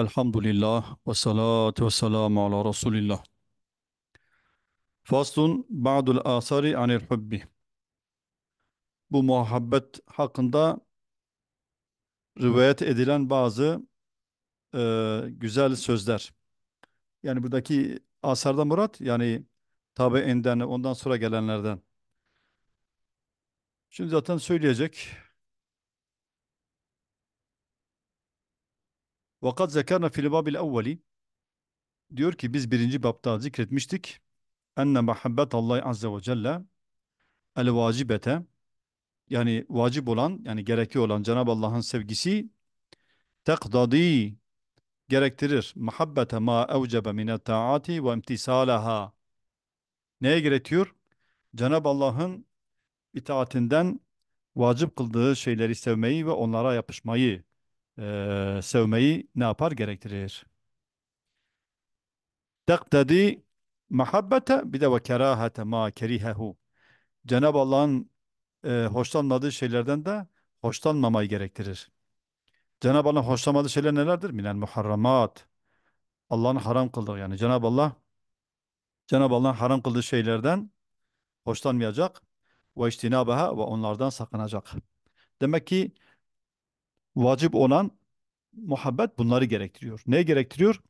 Elhamdülillah ve salatu ve selamu ala Resulillah. Faslun ba'dul asari anil hubbi. Bu muhabbet hakkında rivayet edilen bazı e, güzel sözler. Yani buradaki asarda murat yani tabiinden ondan sonra gelenlerden. Şimdi zaten söyleyecek. وَقَدْ زَكَرْنَا فِي الْبَابِ الْاَوَّلِ Diyor ki biz birinci babda zikretmiştik. اَنَّ مَحَبَّتَ اللّٰهِ عَزَّ وَجَلَّ الْوَاجِبَةَ Yani vacip olan, yani gereki olan Cenab-ı Allah'ın sevgisi tekdadi gerektirir. Muhabbete ma evcebe mine taati ve imtisalaha. Neye gerekiyor? Cenab-ı Allah'ın itaatinden vacip kıldığı şeyleri sevmeyi ve onlara yapışmayı e, sevmeyi ne yapar? Gerektirir. Tektedi mahabbete bir de ve kerahete ma kerihehu. Cenab-ı Allah'ın e, hoşlanmadığı şeylerden de hoşlanmamayı gerektirir. Cenab-ı Allah'ın hoşlanmadığı şeyler nelerdir? Minel muharramat. Allah'ın haram kıldığı yani Cenab-ı Allah Cenab-ı Allah'ın haram kıldığı şeylerden hoşlanmayacak ve iştinabaha ve onlardan sakınacak. Demek ki vacip olan muhabbet bunları gerektiriyor. Ne gerektiriyor?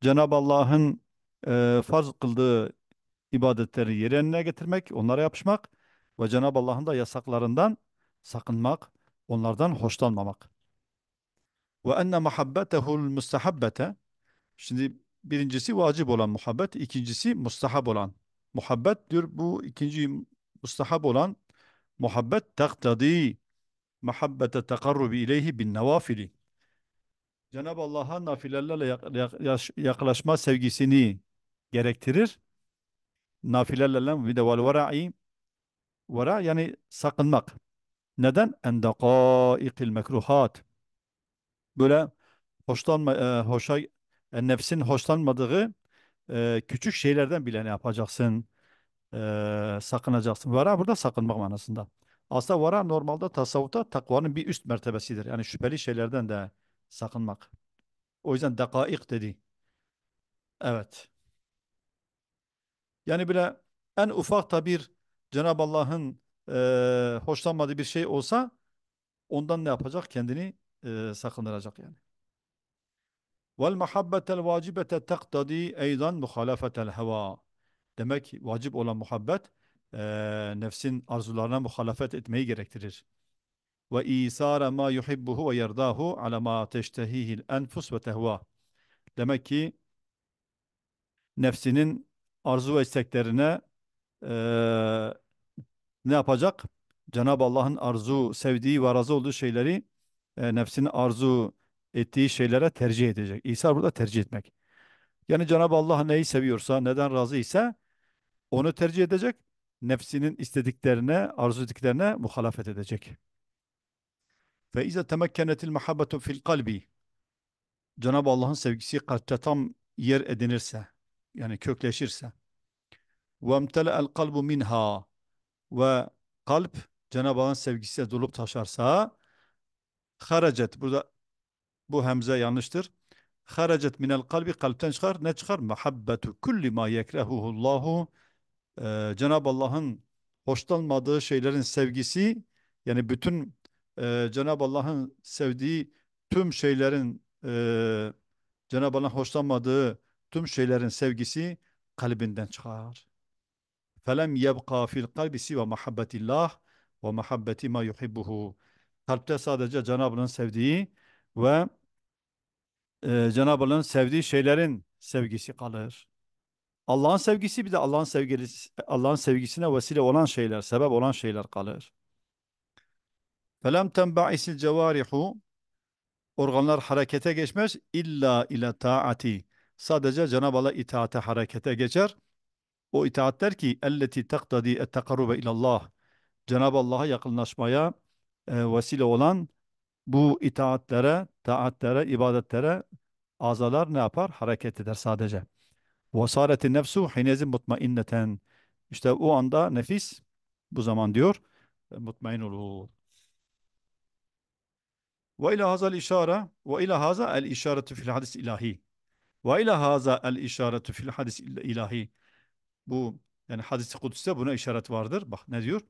Cenab-ı Allah'ın e, farz kıldığı ibadetleri yerine getirmek, onlara yapışmak ve Cenab-ı Allah'ın da yasaklarından sakınmak, onlardan hoşlanmamak. Ve enne muhabbetehu'l mustahabbete. Şimdi birincisi vacip olan muhabbet, ikincisi mustahab olan. Muhabbet diyor bu ikinci mustahab olan muhabbet taktadi mahabbete tekarrubi ileyhi bin nevafili. Cenab-ı Allah'a nafilelerle yaklaşma sevgisini gerektirir. Nafilelerle bir de vel vera'i vera yani sakınmak. Neden? Endekâikil mekruhat. Böyle hoşlanma, e, hoşa, e, nefsin hoşlanmadığı e, küçük şeylerden bile ne yapacaksın? E, sakınacaksın. Vera burada sakınmak manasında. Aslında vara normalde tasavvuta takvanın bir üst mertebesidir. Yani şüpheli şeylerden de sakınmak. O yüzden dekaik dedi. Evet. Yani bile en ufak da bir Cenab-ı Allah'ın e, hoşlanmadığı bir şey olsa ondan ne yapacak? Kendini e, sakındıracak yani. Vel muhabbetel vacibete taktadi eydan muhalafetel heva. Demek ki vacip olan muhabbet e, nefsin arzularına muhalefet etmeyi gerektirir. Ve isara ma yuhibbuhu ve yerdahu ala ma teştehihil enfus ve tehva. Demek ki nefsinin arzu ve isteklerine e, ne yapacak? Cenab-ı Allah'ın arzu, sevdiği ve razı olduğu şeyleri e, nefsin arzu ettiği şeylere tercih edecek. İsa burada tercih etmek. Yani Cenab-ı Allah neyi seviyorsa, neden razı ise onu tercih edecek nefsinin istediklerine, arzu ettiklerine muhalefet edecek. Ve iza temekkenetil mahabbetu fil kalbi. Cenab-ı Allah'ın sevgisi kalpte tam yer edinirse, yani kökleşirse. Ve emtele'el kalbu minha. Ve kalp Cenab-ı Allah'ın sevgisiyle dolup taşarsa haracet. Burada bu hemze yanlıştır. Haracet minel kalbi kalpten çıkar. Ne çıkar? Muhabbetu kulli ma yekrehuhullahu e, Cenab-ı Allah'ın hoşlanmadığı şeylerin sevgisi yani bütün e, Cenab-ı Allah'ın sevdiği tüm şeylerin e, Cenab-ı Allah'ın hoşlanmadığı tüm şeylerin sevgisi kalbinden çıkar. Felem yebqa fil kalbisi ve mahabbetillah ve mahabbeti ma yuhibbuhu. Kalpte sadece Cenab-ı Allah'ın sevdiği ve e, Cenab-ı Allah'ın sevdiği şeylerin sevgisi kalır. Allah'ın sevgisi bir de Allah'ın sevgilisi Allah'ın sevgisine vesile olan şeyler, sebep olan şeyler kalır. Felem tenba'isil cevarihu organlar harekete geçmez illa ile taati. Sadece Cenab-ı Allah itaate harekete geçer. O itaat der ki elleti taktadi et takarrube ilallah. Cenab-ı Allah'a yakınlaşmaya e, vesile olan bu itaatlere, taatlere, ibadetlere azalar ne yapar? Hareket eder sadece. Vasareti nefsu hinezin mutmainneten. İşte o anda nefis bu zaman diyor mutmain olur. Ve ila hazal işara ve ila haza el işaretu fil hadis ilahi. Ve ila haza fil hadis ilahi. Bu yani hadis-i kudüste buna işaret vardır. Bak ne diyor?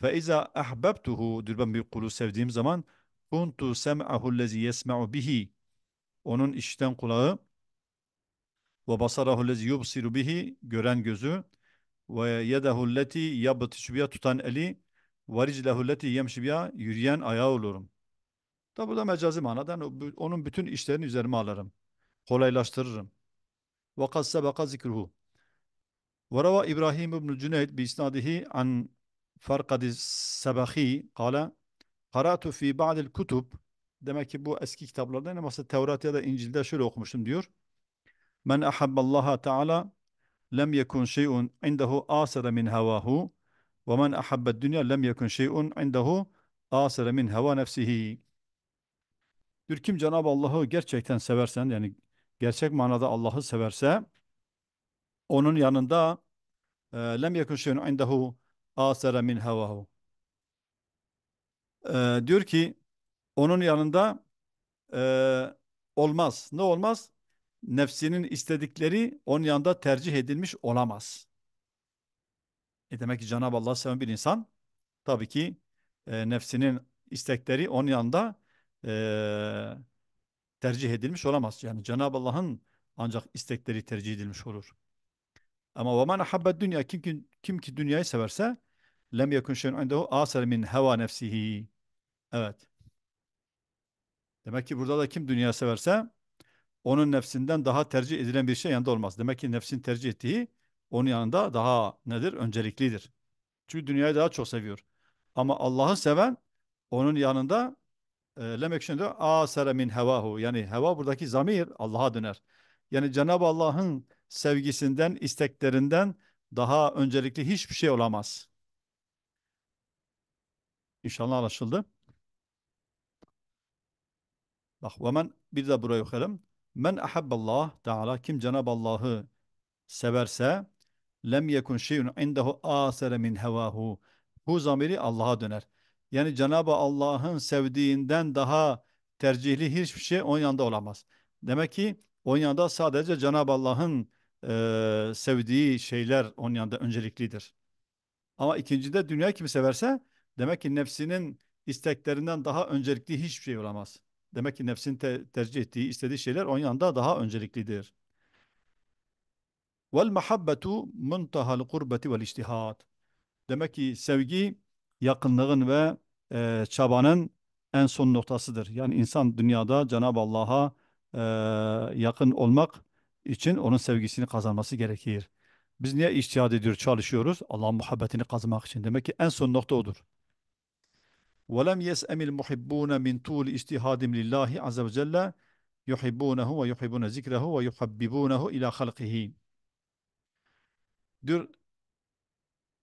Fe iza ahbabtuhu diyor ben bir kulu sevdiğim zaman kuntu sem'ahu lezi yesme'u bihi. Onun işten kulağı ve basarahu lezi yubsiru bihi gören gözü ve yedehu leti yabtişu tutan eli ve riclehu leti yemşi yürüyen ayağı olurum. Da burada mecazi manada yani onun bütün işlerini üzerime alırım. Kolaylaştırırım. Ve kad sebeka zikruhu. Ve rava İbrahim ibn Cüneyd bi isnadihi an Farkadi Sebahi kala Karatu fi ba'dil kutub demek ki bu eski kitaplarda yani mesela Tevrat ya da İncil'de şöyle okumuştum diyor. Men ahabballaha Taala, lem yekun şey'un indehu asara min hevahu ve men ahabbed dünya lem yekun şey'un indehu asara min heva nefsihi. Diyor kim Cenab-ı Allah'ı gerçekten seversen yani gerçek manada Allah'ı severse onun yanında e, lem yekun şey'un indehu asara min hevahu. E, diyor ki onun yanında e, olmaz. Ne olmaz? nefsinin istedikleri onun yanında tercih edilmiş olamaz. E demek ki Cenab-ı Allah'ı seven bir insan tabii ki e, nefsinin istekleri onun yanında e, tercih edilmiş olamaz. Yani Cenab-ı Allah'ın ancak istekleri tercih edilmiş olur. Ama ve men dünya kim ki, kim ki dünyayı severse lem yekun şey'un indehu asar min heva nefsihi. Evet. Demek ki burada da kim dünya severse onun nefsinden daha tercih edilen bir şey yanında olmaz. Demek ki nefsin tercih ettiği onun yanında daha nedir? Önceliklidir. Çünkü dünyayı daha çok seviyor. Ama Allah'ı seven onun yanında demek e, şimdi için de asere min hevahu. Yani heva buradaki zamir Allah'a döner. Yani Cenab-ı Allah'ın sevgisinden, isteklerinden daha öncelikli hiçbir şey olamaz. İnşallah anlaşıldı. Bak hemen bir de buraya okuyalım. Men ahabballah Teala kim Cenab-ı Allah'ı severse lem yekun şeyun indehu asere min hevahu. Bu zamiri Allah'a döner. Yani Cenab-ı Allah'ın sevdiğinden daha tercihli hiçbir şey onun yanında olamaz. Demek ki onun yanında sadece Cenab-ı Allah'ın e, sevdiği şeyler onun yanında önceliklidir. Ama ikinci de dünya kimi severse demek ki nefsinin isteklerinden daha öncelikli hiçbir şey olamaz. Demek ki nefsin te tercih ettiği, istediği şeyler onun yanında daha önceliklidir. Vel mahabbetu muntahal kurbeti vel iştihad. Demek ki sevgi yakınlığın ve e, çabanın en son noktasıdır. Yani insan dünyada Cenab-ı Allah'a e, yakın olmak için onun sevgisini kazanması gerekir. Biz niye iştihad ediyoruz, çalışıyoruz? Allah'ın muhabbetini kazanmak için. Demek ki en son nokta odur. وَلَمْ يَسْأَمِ الْمُحِبُّونَ مِنْ طُولِ اِجْتِهَادِمْ لِلّٰهِ عَزَّ وَجَلَّ يُحِبُّونَهُ وَيُحِبُّونَ ذِكْرَهُ وَيُحَبِّبُونَهُ اِلَى خَلْقِهِ Diyor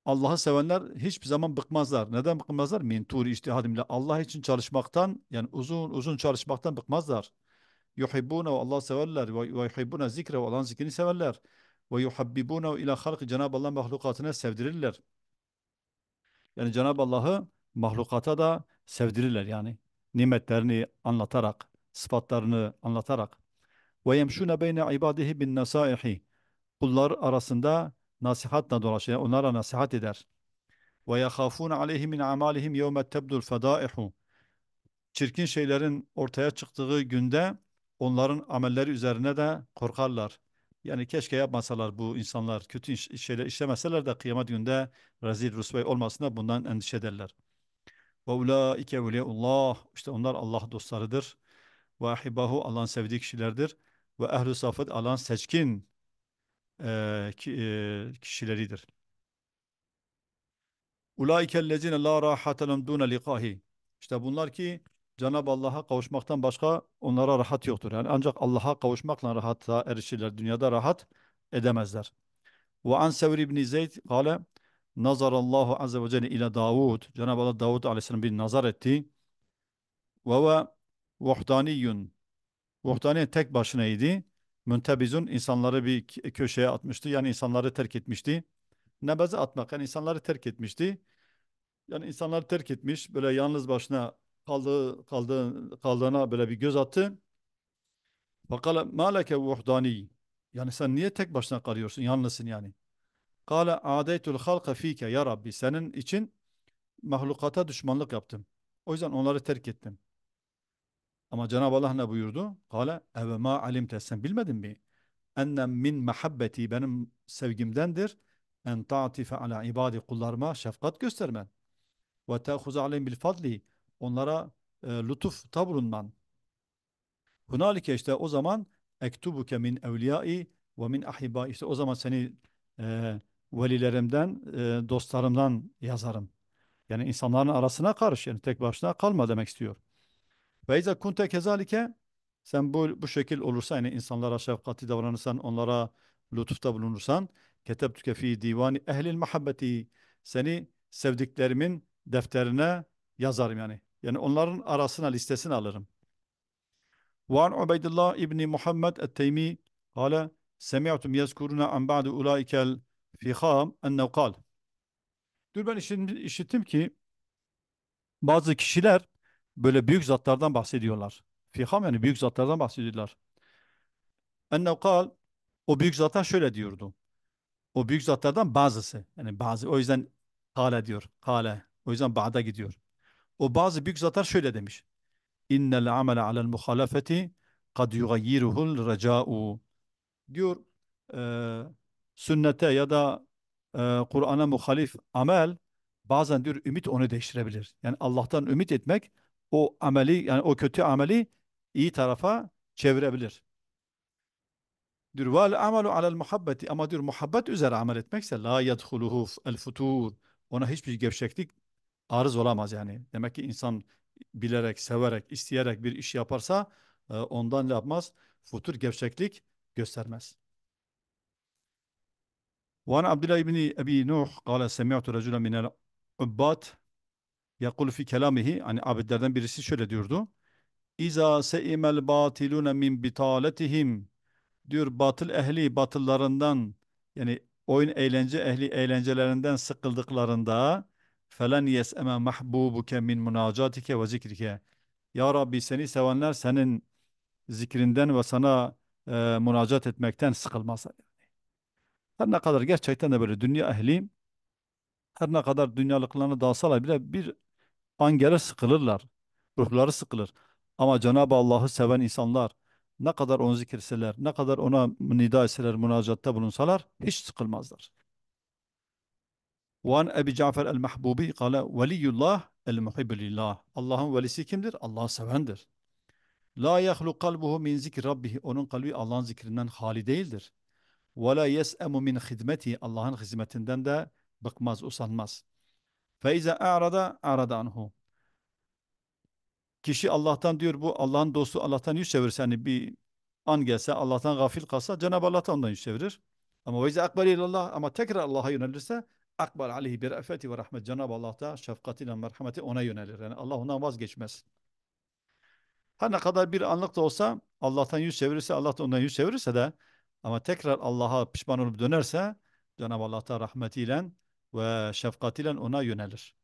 Allah'ı sevenler hiçbir zaman bıkmazlar. Neden bıkmazlar? Min turi iştihadimle Allah için çalışmaktan yani uzun uzun çalışmaktan bıkmazlar. Yuhibbune ve Allah severler ve yuhibbune zikre ve Allah'ın zikrini severler. Ve yuhabbibune ila halkı Cenab-ı Allah mahlukatına sevdirirler. Yani Cenab-ı Allah'ı mahlukata da sevdirirler yani. Nimetlerini anlatarak, sıfatlarını anlatarak. Ve yemşûne beyne ibadihi bin nasaihi. Kullar arasında nasihatla dolaşır. Yani onlara nasihat eder. Ve yahafûne aleyhi min amalihim yevme tebdul fedaihu. Çirkin şeylerin ortaya çıktığı günde onların amelleri üzerine de korkarlar. Yani keşke yapmasalar bu insanlar kötü iş, şeyler işlemeseler de kıyamet günde rezil rüsvay olmasına bundan endişe ederler. Ve ulaike veliyeullah. İşte onlar Allah dostlarıdır. Ve ahibahu Allah'ın sevdiği kişilerdir. Ve ehl-i safet Allah'ın seçkin e, ki, e, kişileridir. Ulaike lezine la rahatelem dune liqahi. İşte bunlar ki Cenab-ı Allah'a kavuşmaktan başka onlara rahat yoktur. Yani ancak Allah'a kavuşmakla rahata erişirler. Dünyada rahat edemezler. Ve an Sevr ibn Zeyd gale Nazarallahu azze ve celle ile Davud. Cenab-ı Allah Davud aleyhisselam bir nazar etti. Ve ve vahdaniyun. Vahdani tek başınaydı. Müntebizun insanları bir köşeye atmıştı. Yani insanları terk etmişti. Nebeze atmak yani insanları terk etmişti. Yani insanları terk etmiş. Böyle yalnız başına kaldığı, kaldığı, kaldığına böyle bir göz attı. Fakale maleke vuhdani. Yani sen niye tek başına kalıyorsun? Yalnızsın yani. Kale adeytul halka fike ya Rabbi senin için mahlukata düşmanlık yaptım. O yüzden onları terk ettim. Ama Cenab-ı Allah ne buyurdu? Kale eve ma alimte sen bilmedin mi? Ennem min mahabbeti benim sevgimdendir. En ta'tife ala ibadi kullarıma şefkat göstermen. Ve te'huz alim bil fadli. Onlara e, lütufta bulunman. Hunalike işte o zaman ektubuke min evliyai ve min ahibai. işte o zaman seni e, velilerimden, e, dostlarımdan yazarım. Yani insanların arasına karış, yani tek başına kalma demek istiyor. Ve izâ kunte kezalike sen bu, bu şekil olursa yani insanlara şefkatli davranırsan, onlara lütufta bulunursan ketebtüke fi divani ehlil muhabbeti seni sevdiklerimin defterine yazarım yani. Yani onların arasına listesini alırım. وعن عبيد الله ابن محمد التيمي قال سمعتم يذكرون عن badu أولئك fiham ennev kal. Dün ben işittim ki bazı kişiler böyle büyük zatlardan bahsediyorlar. Fiham yani büyük zatlardan bahsediyorlar. Ennev kal o büyük zatlar şöyle diyordu. O büyük zatlardan bazısı. Yani bazı o yüzden kale diyor. Kale. O yüzden ba'da gidiyor. O bazı büyük zatlar şöyle demiş. İnnel amele alel muhalefeti kad yugayyiruhul reca'u. Diyor e, sünnete ya da e, Kur'an'a muhalif amel bazen diyor ümit onu değiştirebilir. Yani Allah'tan ümit etmek o ameli yani o kötü ameli iyi tarafa çevirebilir. Diyor vel amalu alel muhabbeti ama diyor muhabbet üzere amel etmekse la yedhuluhu el futur. Ona hiçbir gevşeklik arız olamaz yani. Demek ki insan bilerek, severek, isteyerek bir iş yaparsa e, ondan ne yapmaz? Futur gevşeklik göstermez. وعن عبد الله بن أبي نوح قال سمعت رجلا من العبات يقول في كلامه hani abidlerden birisi şöyle diyordu. İza seimel batiluna min bitaletihim diyor batıl ehli batıllarından yani oyun eğlence ehli eğlencelerinden sıkıldıklarında felen yeseme mahbubuke min munacatike ve zikrike ya Rabbi seni sevenler senin zikrinden ve sana e, münacat etmekten sıkılmazlar. Her ne kadar gerçekten de böyle dünya ehli her ne kadar dünyalıklarını dağılsalar bile bir an gelir sıkılırlar. Ruhları sıkılır. Ama Cenab-ı Allah'ı seven insanlar ne kadar onu zikirseler, ne kadar ona nida etseler, münacatta bulunsalar hiç sıkılmazlar. Wan Ebi Cafer el-Mahbubi kale veliyullah el-muhibbilillah. Allah'ın velisi kimdir? Allah'ı sevendir. La yahlu kalbuhu min zikri rabbih. Onun kalbi Allah'ın zikrinden hali değildir ve la yes'emu min hizmeti Allah'ın hizmetinden de bıkmaz, usanmaz. Fe ize a'rada a'rada anhu. Kişi Allah'tan diyor bu Allah'ın dostu Allah'tan yüz çevirse hani bir an gelse Allah'tan gafil kalsa Cenab-ı Allah ondan yüz çevirir. Ama ve ize akbari ilallah ama tekrar Allah'a yönelirse akbar aleyhi bir afeti ve rahmet Cenab-ı Allah da şefkatiyle merhameti ona yönelir. Yani Allah ondan vazgeçmez. Her ne kadar bir anlık da olsa Allah'tan yüz çevirirse Allah da ondan yüz çevirirse de ama tekrar Allah'a pişman olup dönerse Cenab-ı Allah'ta rahmetiyle ve şefkatiyle ona yönelir.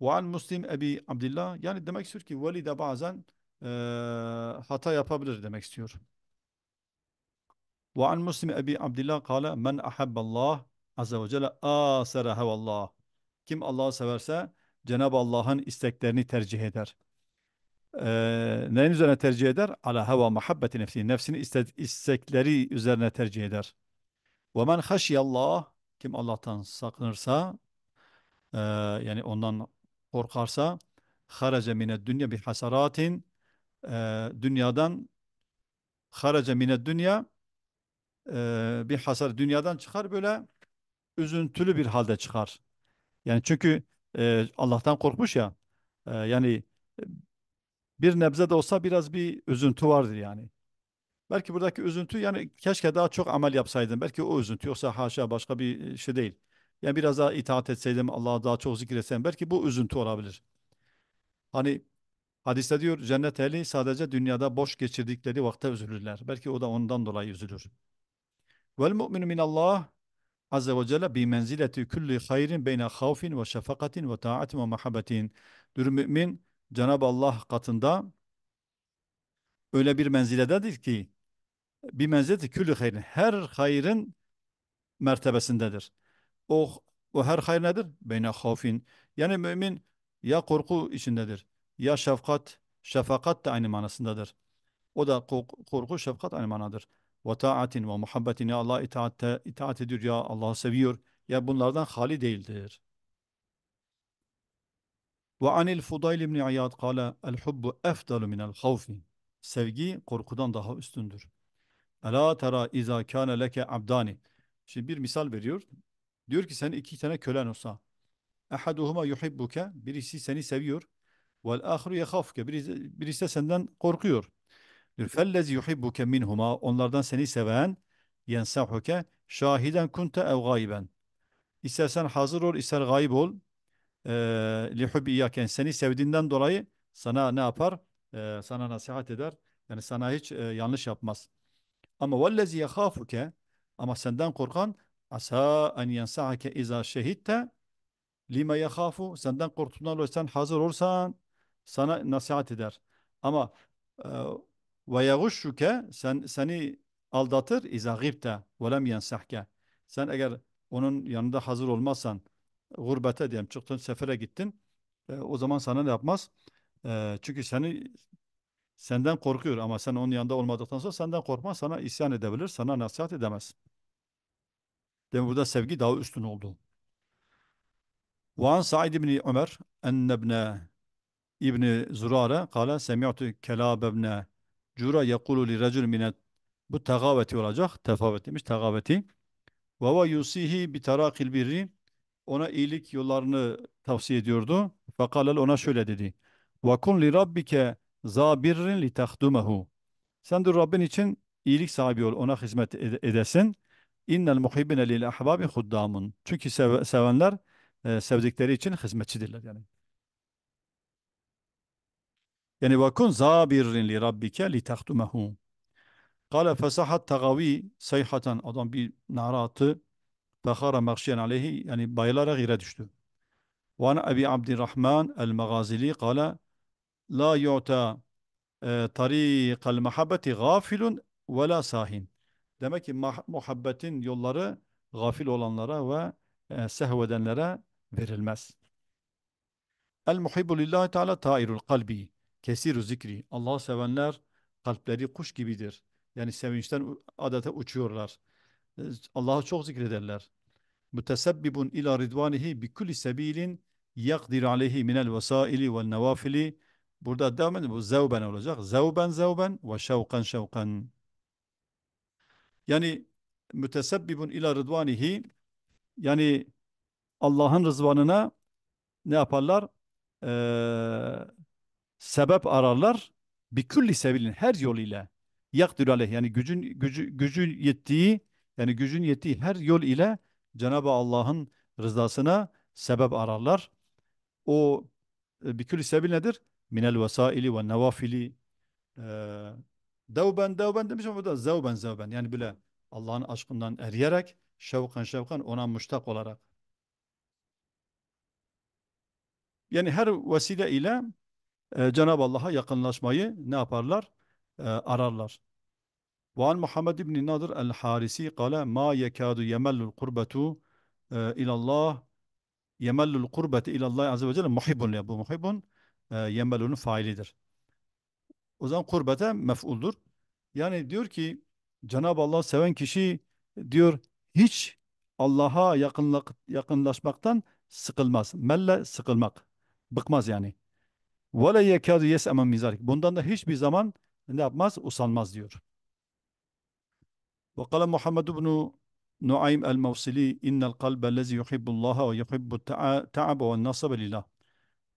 Ve an Muslim Ebi Abdillah yani demek istiyor ki veli de bazen e, hata yapabilir demek istiyor. Ve an Muslim Ebi Abdillah kâle men ahabballah azze ve celle âsere hevallah. Kim Allah'ı severse Cenab-ı Allah'ın isteklerini tercih eder e, neyin üzerine tercih eder? Ala heva muhabbeti nefsi. Nefsini iste, istekleri üzerine tercih eder. Ve men haşiyallah kim Allah'tan sakınırsa e, yani ondan korkarsa harace mine dünya bi hasaratin e, dünyadan harace mine dünya e, bir hasar dünyadan çıkar böyle üzüntülü bir halde çıkar. Yani çünkü e, Allah'tan korkmuş ya e, yani bir nebze de olsa biraz bir üzüntü vardır yani. Belki buradaki üzüntü yani keşke daha çok amel yapsaydım. Belki o üzüntü yoksa haşa başka bir şey değil. Yani biraz daha itaat etseydim, Allah'a daha çok zikretsem belki bu üzüntü olabilir. Hani hadiste diyor cennet ehli sadece dünyada boş geçirdikleri vakte üzülürler. Belki o da ondan dolayı üzülür. Vel mu'minu minallah azze ve celle bi menzileti kulli hayrin beyne havfin ve şefakatin ve taatin ve mahabbetin. Dür mümin Cenab-ı Allah katında öyle bir menzilededir ki bir menzileti külü hayrın Her hayrın mertebesindedir. O, o her hayır nedir? Beyne havfin. Yani mümin ya korku içindedir ya şefkat. Şefakat da aynı manasındadır. O da korku, şefkat aynı manadır. Ve taatin ve muhabbetin. Ya Allah'a itaat, itaat ediyor. Ya Allah'ı seviyor. Ya bunlardan hali değildir. Ve anil Fudayl ibn İyad kale el hubbu efdalu minel havfi. Sevgi korkudan daha üstündür. Ela tera iza kâne leke abdani. Şimdi bir misal veriyor. Diyor ki sen iki tane kölen olsa. Ehaduhuma yuhibbuke. Birisi seni seviyor. Vel ahru yehafke. Birisi, birisi de senden korkuyor. Fellezi yuhibbuke minhuma. Onlardan seni seven yensahuke şahiden kunte ev gayben. İstersen hazır ol, ister gayb ol lihub iyaken seni sevdiğinden dolayı sana ne yapar? E, sana nasihat eder. Yani sana hiç e, yanlış yapmaz. Ama vellezi yekhafuke ama senden korkan asa en yensahake iza şehitte lima yekhafu senden korktuğundan dolayı sen hazır olsan sana nasihat eder. Ama ve yaguşşuke sen seni aldatır iza gibte ve lem yensahke. Sen eğer onun yanında hazır olmazsan gurbete diyelim çıktın sefere gittin. E, o zaman sana ne yapmaz? E, çünkü seni senden korkuyor ama sen onun yanında olmadıktan sonra senden korkmaz. Sana isyan edebilir, sana nasihat edemez. Demek burada sevgi daha üstün oldu. وعن سعيد بن عمر أن Ibn ابن زرارة قال سمعت كلاب ابن جرى يقول لرجل من bu tegaveti olacak. Tefavut demiş. Tegaveti. Ve ve yusihi bi terakil birri ona iyilik yollarını tavsiye ediyordu. Fakalel ona şöyle dedi. وَكُنْ لِرَبِّكَ زَابِرٍ لِتَخْدُمَهُ Sen de Rabbin için iyilik sahibi ol, ona hizmet ed edesin. اِنَّ الْمُحِبِّنَ لِلْاَحْبَابِ خُدَّامٌ Çünkü sevenler e, sevdikleri için hizmetçidirler yani. Yani وَكُنْ زَابِرٍ li لِتَخْدُمَهُ Kale fesahat tagavi sayhatan. Adam bir nara attı. Fehara makşiyen aleyhi yani bayılarak yere düştü. Ve an Ebi Abdirrahman el-Megazili kala la yu'ta e, tarikal mahabbeti gafilun ve la sahin. Demek ki muhabbetin yolları gafil olanlara ve e, sehvedenlere verilmez. El muhibbu lillahi teala tairul kalbi kesiru zikri. Allah'ı sevenler kalpleri kuş gibidir. Yani sevinçten adeta uçuyorlar. Allah'ı çok zikrederler. Mütesebbibun ila ridvanihi bi kulli sebilin yakdir aleyhi minel vesaili vel nevafili. Burada devam edin. Bu zevben olacak. Zevben zevben ve şevkan şevkan. Yani mütesebbibun ila rıdvanihi yani Allah'ın rızvanına ne yaparlar? Ee, sebep ararlar. Bi külli sebilin her yoluyla. Yakdir aleyh yani gücün gücü, gücü yettiği yani gücün yettiği her yol ile Cenab-ı Allah'ın rızasına sebep ararlar. O e, bir bikül sebil nedir? Minel vesaili ve nevafili e, devben devben demiş ama da? zevben zevben yani bile Allah'ın aşkından eriyerek şevkan şevkan ona müştak olarak. Yani her vesile ile e, Cenab-ı Allah'a yakınlaşmayı ne yaparlar? E, ararlar. Ve an Muhammed İbni Nadir el-Harisi kale ma yekadu yemellul kurbetu ilallah yemellul kurbeti ilallah azze ve celle muhibun ya bu muhibun e, yemellunun failidir. O zaman kurbete mef'uldur. Yani diyor ki Cenab-ı Allah seven kişi diyor hiç Allah'a yakınlık, yakınlaşmaktan sıkılmaz. Melle sıkılmak. Bıkmaz yani. Ve le yekâdu yes'emen mizarik Bundan da hiçbir zaman ne yapmaz? Usanmaz diyor ve وقال محمد بن نعيم el-Mevsili innel kalbe lezi yuhibbullaha ve yuhibbu ta'aba ve nasab lillah.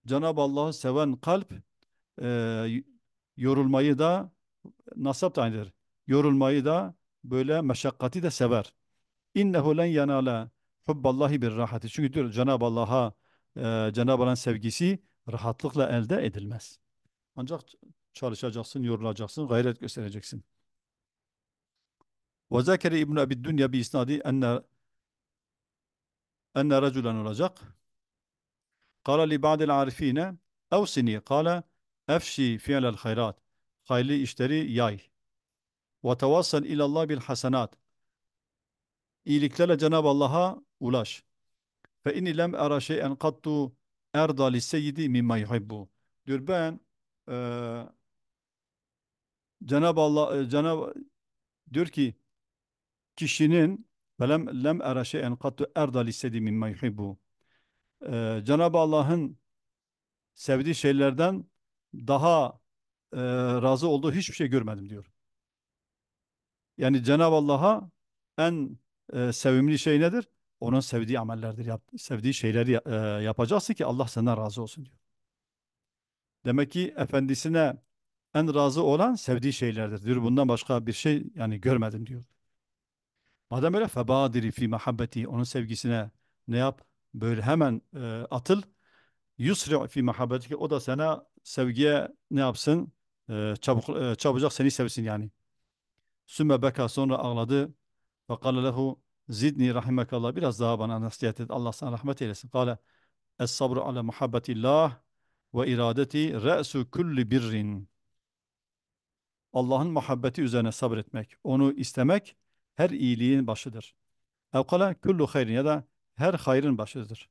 Cenab-ı Allah'ı seven kalp e, yorulmayı da nasap da aynıdır. Yorulmayı da böyle meşakkati de sever. İnnehu len yanala hubballahi bir rahati. Çünkü diyor Cenab-ı Allah'a e, Cenab-ı Allah'ın sevgisi rahatlıkla elde edilmez. Ancak çalışacaksın, yorulacaksın, gayret göstereceksin. وذكر ابن أبي الدنيا بإسناد أن أن رجلا رزق قال لبعض العارفين أوصني قال أفشي فعل الخيرات خيلي اشتري ياي وتوصل إلى الله بالحسنات ايلك إلكتل جناب الله ولاش فإني لم أرى شيئا قط أرضى للسيد مما يحب دربان آه، جناب الله جناب دركي kişinin velem lem şey en kattu erda lisedi mimma yuhibbu. Ee, Cenab-ı Allah'ın sevdiği şeylerden daha e, razı olduğu hiçbir şey görmedim diyor. Yani Cenab-ı Allah'a en e, sevimli şey nedir? Onun sevdiği amellerdir. Yap, sevdiği şeyleri e, yapacaksın ki Allah senden razı olsun diyor. Demek ki efendisine en razı olan sevdiği şeylerdir diyor. Bundan başka bir şey yani görmedim diyor. Madem öyle febadiri fi mahabbeti onun sevgisine ne yap? Böyle hemen e, atıl. Yusri fi mahabbeti ki o da sana sevgiye ne yapsın? E, çabuk, e, çabucak seni sevsin yani. Sümme beka sonra ağladı. Ve kâle lehu zidni rahimekallah. Biraz daha bana nasihat et. Allah sana rahmet eylesin. Kâle es sabru ala muhabbetillah ve iradeti re'su kulli birrin. Allah'ın muhabbeti üzerine sabretmek, onu istemek her iyiliğin başıdır. Evkala kullu hayrin ya da her hayrın başıdır.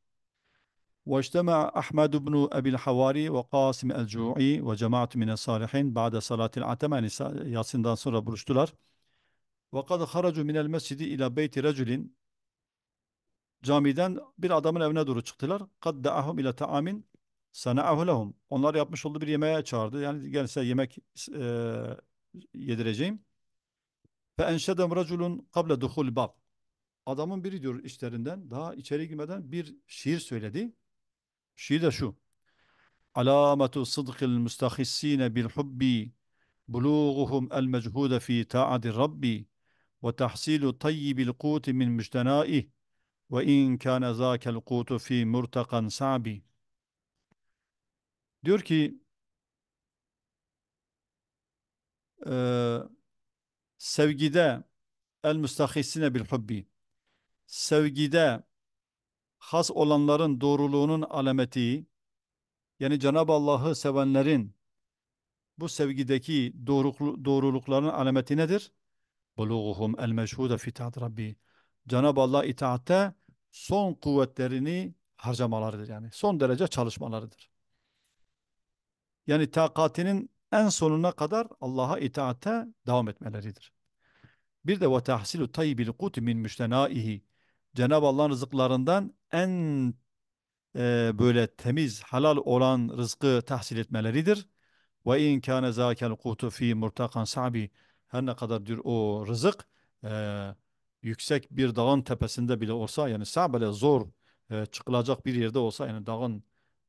واجتمع أحمد بن أبي الحواري وقاسم الجوعي وجماعة من الصالحين بعد صلاة العتمة yasından sonra buluştular. وقد خرجوا من المسجد إلى بيت رجل camiden bir adamın evine doğru çıktılar. قد دعهم إلى ta'amin sana'ahu lehum. Onlar yapmış olduğu bir yemeğe çağırdı. Yani gelse yemek e, yedireceğim. Fe enşedem raculun kable duhul bab. Adamın biri diyor işlerinden daha içeri girmeden bir şiir söyledi. Şiir de şu. Alametu sıdkil müstahissine bil hubbi buluğuhum el mechude fi ta'ati rabbi ve tahsilu tayyibil kuti min müjtenaih ve in kana zakel kutu fi murtakan sa'bi. Diyor ki e, sevgide el müstahisine bil hubbi sevgide has olanların doğruluğunun alameti yani Cenab-ı Allah'ı sevenlerin bu sevgideki doğrulukların alameti nedir? Buluğuhum el meşhude fi Rabbi. Cenab-ı Allah itaatte son kuvvetlerini harcamalarıdır yani. Son derece çalışmalarıdır. Yani takatinin en sonuna kadar Allah'a itaate devam etmeleridir. Bir de ve tahsilu tayyibil kut min müştenaihi. Cenab-ı Allah'ın rızıklarından en e, böyle temiz, halal olan rızkı tahsil etmeleridir. Ve in kâne zâkel kutu fî murtakan sa'bi. Her ne kadar diyor o rızık e, yüksek bir dağın tepesinde bile olsa yani sa'bele zor e, çıkılacak bir yerde olsa yani dağın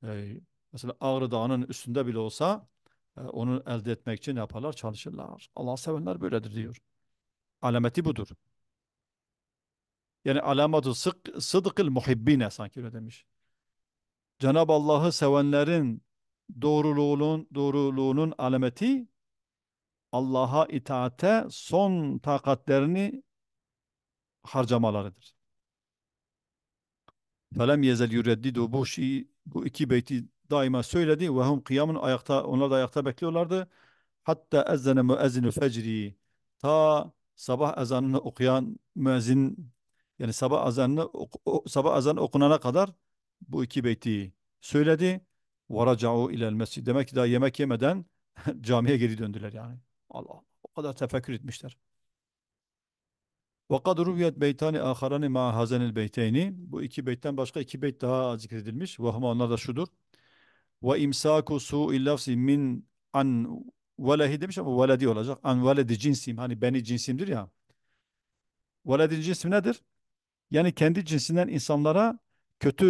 e, mesela Ağrı Dağı'nın üstünde bile olsa ee, onu elde etmek için yaparlar, çalışırlar. Allah sevenler böyledir diyor. Alameti budur. Yani alamatu sık, sıdıkıl muhibbine sanki öyle demiş. Cenab-ı Allah'ı sevenlerin doğruluğunun, doğruluğunun alameti Allah'a itaate son takatlerini harcamalarıdır. Felem yezel yüreddidu bu şi, bu iki beyti daima söyledi. Ve hum kıyamun ayakta, onlar da ayakta bekliyorlardı. Hatta ezzene müezzinu fecri. Ta sabah ezanını okuyan müezzin yani sabah ezanını sabah ezan okunana kadar bu iki beyti söyledi. Varacau ilel mescid. Demek ki daha yemek yemeden camiye geri döndüler yani. Allah o kadar tefekkür etmişler. Ve kad ruviyet beytani aharani ma hazenil beyteyni. Bu iki beytten başka iki beyt daha zikredilmiş. Vahma onlar da şudur ve imsaku su'il lafzi min an velehi demiş ama veledi olacak. An veledi cinsim. Hani beni cinsimdir ya. Veledi cinsim nedir? Yani kendi cinsinden insanlara kötü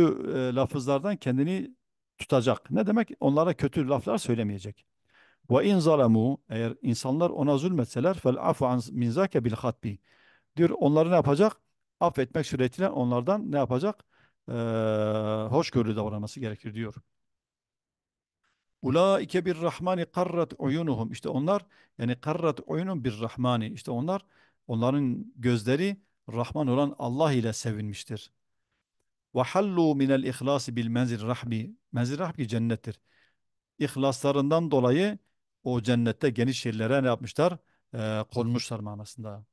e, lafızlardan kendini tutacak. Ne demek? Onlara kötü laflar söylemeyecek. Ve in zalemu eğer insanlar ona zulmetseler fel afu an min zake bil hatbi. Diyor onları ne yapacak? Affetmek suretiyle onlardan ne yapacak? Ee, hoşgörülü davranması gerekir diyor. Ulaike bir rahmani karrat uyunuhum. İşte onlar yani karrat uyunun bir rahmani. İşte onlar onların gözleri Rahman olan Allah ile sevinmiştir. Ve hallu minel ihlasi bil menzil rahbi. Menzil rahbi cennettir. İhlaslarından dolayı o cennette geniş yerlere ne yapmışlar? Ee, konmuşlar manasında.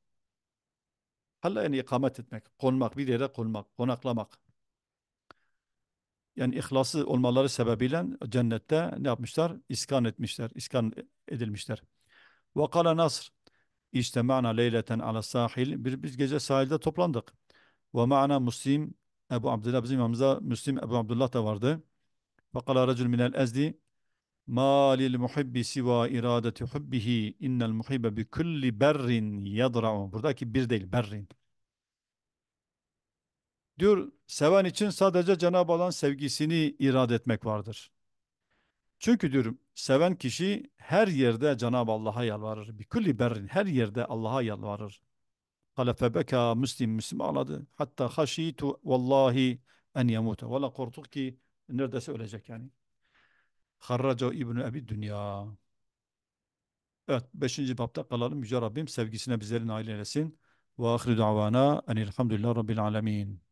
Halla yani ikamet etmek, konmak, bir yere konmak, konaklamak yani ihlası olmaları sebebiyle cennette ne yapmışlar? İskan etmişler, iskan edilmişler. Ve kale Nasr işte ma'na leyleten ala sahil bir biz gece sahilde toplandık. Ve ma'na Müslim Ebu Abdullah bizim yanımızda Müslim Ebu Abdullah da vardı. Ve kale racul minel ezdi ma lil muhibbi siva iradeti hubbihi innel muhibbe bi kulli berrin yadra'u buradaki bir değil berrin diyor Seven için sadece Cenab-ı Allah'ın sevgisini irade etmek vardır. Çünkü diyorum seven kişi her yerde Cenab-ı Allah'a yalvarır. Bir kulli berrin her yerde Allah'a yalvarır. Halefebeka Müslim Müslim ağladı. Hatta haşitu vallahi en yamute. Valla korktuk ki neredeyse ölecek yani. Harraca İbn-i Ebi Dünya. Evet 5. babda kalalım. Yüce Rabbim sevgisine bizlerin aile eylesin. Ve ahri davana enilhamdülillah rabbil alemin.